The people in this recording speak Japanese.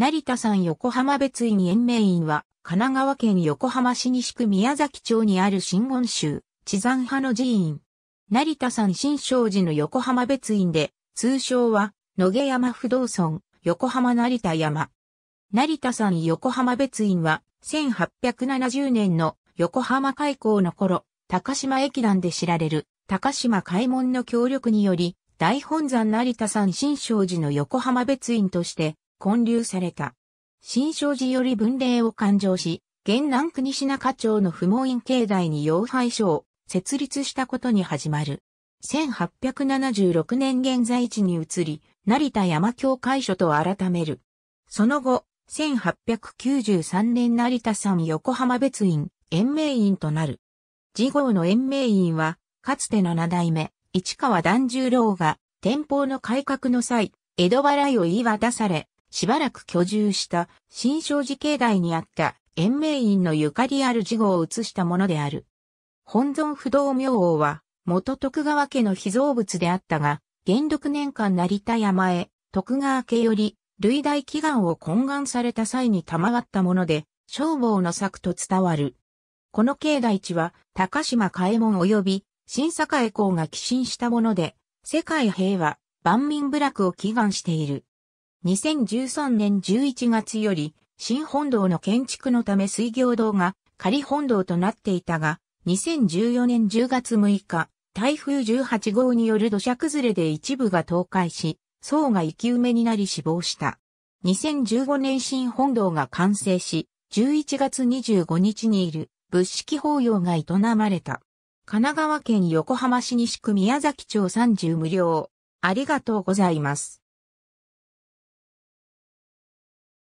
成田山横浜別院延命院は、神奈川県横浜市西区宮崎町にある新言宗、地山派の寺院。成田山新勝寺の横浜別院で、通称は、野毛山不動村、横浜成田山。成田山横浜別院は、1870年の横浜開港の頃、高島駅団で知られる、高島開門の協力により、大本山成田山新勝寺の横浜別院として建立された。新勝寺より文霊を勘定し、現南国品課長の不毛院境内に養拝所を設立したことに始まる。1876年現在地に移り、成田山教会所と改める。その後、1893年成田山横浜別院、延命院となる。次号の延命院は、かつて7代目、市川團十郎が、天保の改革の際、江戸払いを言い渡され、しばらく居住した新勝寺境内にあった延命院のゆかりある事後を移したものである。本尊不動明王は元徳川家の秘蔵物であったが、元禄年間成田山へ徳川家より類大祈願を懇願された際に賜ったもので、消防の策と伝わる。この境内地は高島海門及び新栄公が寄進したもので、世界平和、万民部落を祈願している。2013年11月より、新本堂の建築のため水行堂が仮本堂となっていたが、2014年10月6日、台風18号による土砂崩れで一部が倒壊し、層が生き埋めになり死亡した。2015年新本堂が完成し、11月25日にいる仏式法要が営まれた。神奈川県横浜市西区宮崎町30無料。ありがとうございます。